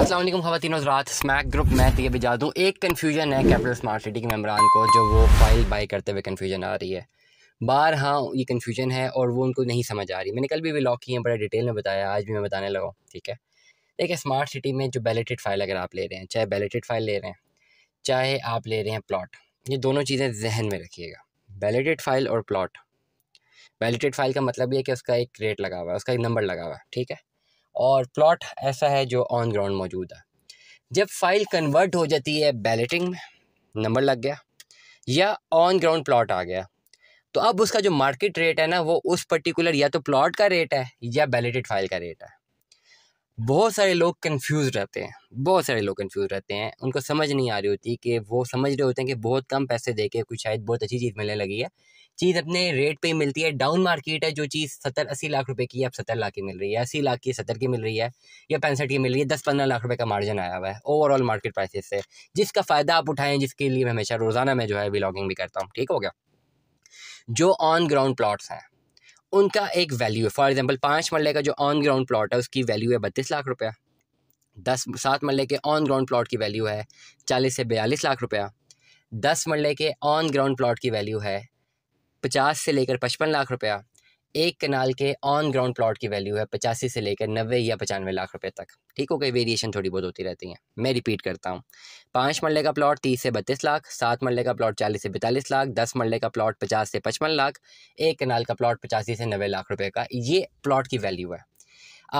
असलम खातिन रात smack group मैं तो ये जा दूँ एक कन्फ्यूजन है कैपिटल स्मार्ट सिटी के मेम्बरान को जो वो फाइल बाई करते हुए कन्फ्यूजन आ रही है बार हाँ ये कन्फ्यूजन है और वो उनको नहीं समझ आ रही मैंने कल भी वे लॉक किए हैं बड़े डिटेल में बताया आज भी मैं बताने लगा ठीक है देखिए स्मार्ट सिटी में जो बैलेटेड फाइल अगर आप ले रहे हैं चाहे बैलेटेड फाइल ले रहे हैं चाहे आप ले रहे हैं प्लाट ये दोनों चीज़ें जहन में रखिएगा बैलेटेड फाइल और प्लाट बैलेटेड फाइल का मतलब ये है कि उसका एक रेट लगा हुआ है उसका एक नंबर लगा हुआ है ठीक है और प्लॉट ऐसा है जो ऑन ग्राउंड मौजूद है जब फाइल कन्वर्ट हो जाती है बैलेटिंग में नंबर लग गया या ऑन ग्राउंड प्लॉट आ गया तो अब उसका जो मार्केट रेट है ना वो उस पर्टिकुलर या तो प्लॉट का रेट है या बैलेटेड फाइल का रेट है बहुत सारे लोग कंफ्यूज रहते हैं बहुत सारे लोग कंफ्यूज रहते हैं उनको समझ नहीं आ रही होती कि वो समझ रहे होते हैं कि बहुत कम पैसे दे के कुछ शायद बहुत अच्छी चीज़ मिलने लगी है चीज़ अपने रेट पे मिलती है डाउन मार्केट है जो चीज़ सत्तर अस्सी लाख रुपए की अब सत्तर लाख की मिल रही है अस्सी लाख की सत्तर की मिल रही है या पैंसठ की मिल रही है दस पंद्रह लाख रुपए का मार्जिन आया हुआ है ओवरऑल मार्केट प्राइसेस से जिसका फ़ायदा आप उठाएं जिसके लिए मैं हमेशा रोज़ाना मैं जो है ब्लॉगिंग भी करता हूँ ठीक हो गया जो ऑन ग्राउंड प्लाट्स हैं उनका एक वैल्यू है फॉर एग्जाम्पल पाँच मरल का जो ऑन ग्राउंड प्लॉट है उसकी वैल्यू है बत्तीस लाख रुपया दस सात मरल के ऑन ग्राउंड प्लाट की वैल्यू है चालीस से बयालीस लाख रुपया दस मरल के ऑन ग्राउंड प्लाट की वैल्यू है पचास से लेकर पचपन लाख रुपया एक कनाल के ऑन ग्राउंड प्लॉट की वैल्यू है पचासी से लेकर नब्बे या पचानवे लाख रुपए तक ठीक हो गई वेरिएशन थोड़ी बहुत होती रहती है मैं रिपीट करता हूँ पाँच मरले का प्लॉट तीस से बत्तीस लाख सात मरले का प्लॉट चालीस से बैतालीस लाख दस मरले का प्लॉट पचास से पचपन लाख एक कनाल का प्लॉट पचासी से नब्बे लाख रुपये का ये प्लॉट की वैल्यू है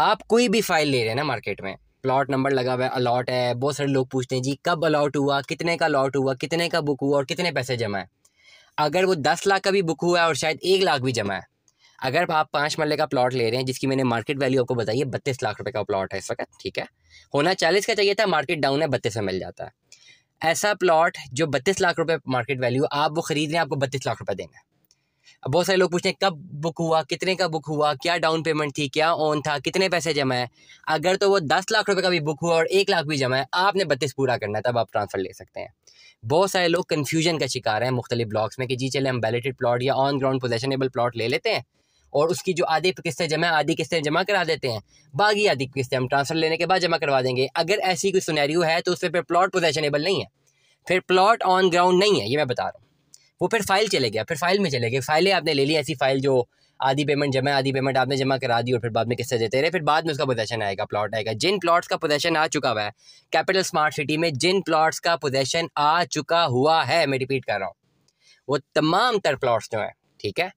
आप कोई भी फाइल ले रहे हैं ना मार्केट में प्लॉट नंबर लगा हुआ है अलॉट है बहुत सारे लोग पूछते हैं जी कब अलॉट हुआ कितने का अलॉट हुआ कितने का बुक हुआ और कितने पैसे जमा है अगर वो दस लाख का भी बुक हुआ है और शायद एक लाख भी जमा है अगर आप पाँच मरले का प्लॉट ले रहे हैं जिसकी मैंने मार्केट वैल्यू आपको बताई है बत्तीस लाख रुपये का प्लॉट है इस वक्त ठीक है होना चालीस का चाहिए था मार्केट डाउन है बत्तीस में मिल जाता है ऐसा प्लॉट जो बत्तीस लाख रुपये मार्केट वैल्यू आप वो खरीद रहे हैं आपको बत्तीस लाख रुपये देना है बहुत सारे लोग पूछते हैं कब बुक हुआ कितने का बुक हुआ क्या डाउन पेमेंट थी क्या ऑन था कितने पैसे जमा है अगर तो वो दस लाख रुपए का भी बुक हुआ और एक लाख भी जमा है आपने बत्तीस पूरा करना है तब आप ट्रांसफ़र ले सकते हैं बहुत सारे लोग कन्फ्यूजन का शिकार हैं मुख्तलि ब्लॉक्स में कि जी चले हम बैलेटेड प्लाट या ऑन ग्राउंड पोजेशनेबल प्लाट ले लेते हैं और उसकी जो आधी किस्तें जमा आधी किस्तें जमा करा देते हैं बाकी आधी किस्तें हम ट्रांसफ़र लेने के बाद जमा करवा देंगे अगर ऐसी कोई सुनहरी है तो उस पर प्लॉट पोजेशनेबल नहीं है फिर प्लॉट ऑन ग्राउंड नहीं है ये मैं बता रहा हूँ वो फिर फाइल चले गया फिर फाइल में चले गए फाइलें आपने ले ली ऐसी फाइल जो आधी पेमेंट जमा आधी पेमेंट आपने जमा करा दी और फिर बाद में किस्से देते रहे फिर बाद में उसका पोजेशन आएगा प्लॉट आएगा जिन प्लॉट्स का पोजेशन आ चुका हुआ है कैपिटल स्मार्ट सिटी में जिन प्लॉट्स का पोजेशन आ चुका हुआ है मैं रिपीट कर रहा हूँ वो तमाम तर प्लॉट्स जो हैं ठीक है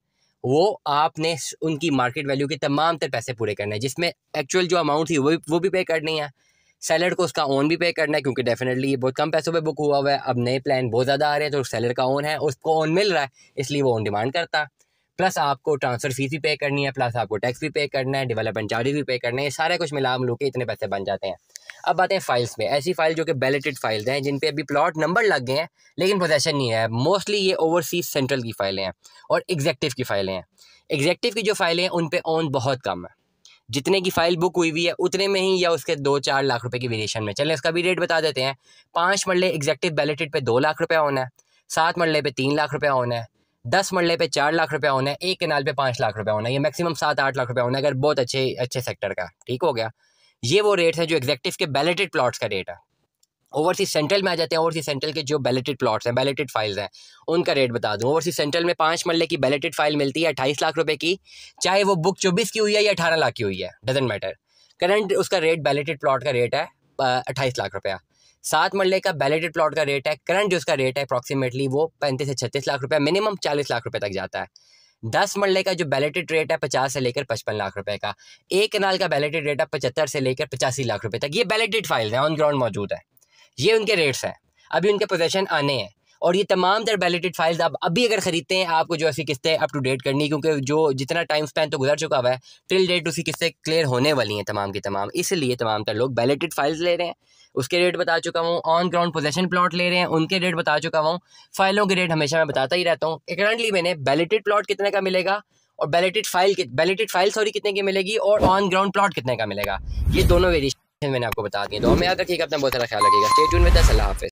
वो आपने उनकी मार्केट वैल्यू के तमाम तर पैसे पूरे करने हैं जिसमें एक्चुअल जो अमाउंट थी वो भी वो भी पे करनी है सैलर को उसका ओन भी पे करना है क्योंकि डेफिनेटली ये बहुत कम पैसों पे बुक हुआ हुआ है अब नए प्लान बहुत ज़्यादा आ रहे हैं तो सैलर का ओन है उसको ओन मिल रहा है इसलिए वो ऑन डिमांड करता है प्लस आपको ट्रांसफर फीस भी पे करनी है प्लस आपको टैक्स भी पे करना है डेवलपमेंट चार्जेस भी पे करना है सारे कुछ मिला मिलू के इतने पैसे बन जाते हैं अब बातें हैं फाइल्स में ऐसी फाइल जो कि बैलेटेड फाइल्स हैं जिन पे अभी प्लॉट नंबर लग गए हैं लेकिन पोजेशन नहीं है मोस्टली ये ओवरसीज सेंट्रल की फाइलें हैं और एग्जेक्टिव की फाइलें हैं एग्जेक्टिव की जो फाइलें हैं उन पर ओन बहुत कम है जितने की फ़ाइल बुक हुई हुई है उतने में ही या उसके दो चार लाख रुपए की वेरिएशन में चलें इसका भी रेट बता देते हैं पाँच मरले एग्जेक्टिव बैलेटेड पे दो लाख रुपया होना है सात मरले पे तीन लाख रुपया होना है दस मरले पे चार लाख रुपया होना है एक कनाल पे पाँच लाख रुपया होना है ये मैक्सिमम सात आठ लाख रुपया होना है अगर बहुत अच्छे अच्छे सेक्टर का ठीक हो गया ये वो रेट है जो एग्जेक्टिव के बैलेटेड प्लॉट्स का रेट है ओवरसीज सेंट्रल में आ जाते हैं ओवरसीज सेंट्रल के जो बैलेटेड प्लॉट्स हैं बैलेटेड फाइल्स हैं उनका रेट बता दूं ओवरसीज सेंट्रल में पाँच मरले की बैलेटेड फाइल मिलती है अट्ठाईस लाख रुपए की चाहे वो बुक चौबीस की हुई है या अठारह लाख की हुई है डजेंट मैटर करंट उसका रेट बैलेटेड प्लॉट का रेट है अट्ठाईस लाख रुपया सात मरले का बैलेटेड प्लॉट का रेट है करंट जो उसका रेट है अप्रॉक्सीमेटली वो पैंतीस से छत्तीस लाख रुपया मिनिमम चालीस लाख रुपये तक जाता है दस मरले का जो बैलेटेड रेट है पचास से लेकर पचपन लाख रुपए का एक कनाल का बैलेटेड रेट है पचहत्तर से लेकर पचासी लाख रुपए तक ये बैलेटेड फाइल हैं ऑन ग्राउंड मौजूद है ये उनके रेट्स हैं अभी उनके पोजेशन आने हैं और ये तमाम तर बैलेटेड फाइल्स आप अभी अगर ख़रीदते हैं आपको जो ऐसी किस्तें अप टू डेट करनी क्योंकि जो जितना टाइम स्पेंड तो गुजर चुका हुआ है टिल डेट उसी किस्तें क्लियर होने वाली हैं तमाम की तमाम इसलिए तमाम तर लोग बैलेटेड फाइल्स ले रहे हैं उसके रेट बता चुका हूँ ऑन ग्राउंड पोजेशन प्लॉट ले रहे हैं उनके रेट बता चुका हूँ फाइलों के रेट हमेशा मैं बताता ही रहता हूँ करंटली मैंने बैलेटेड प्लॉट कितने का मिलेगा और belated file belated file sorry कितने की मिलेगी और ऑन ग्राउंड प्लॉट कितने का मिलेगा ये दोनों वेरिएशन मैंने आपको बता दिया तो हमें याद रखिएगा अपना बहुत सारा ख्याल रखिएगा स्टे में विद सलाह हाफिज़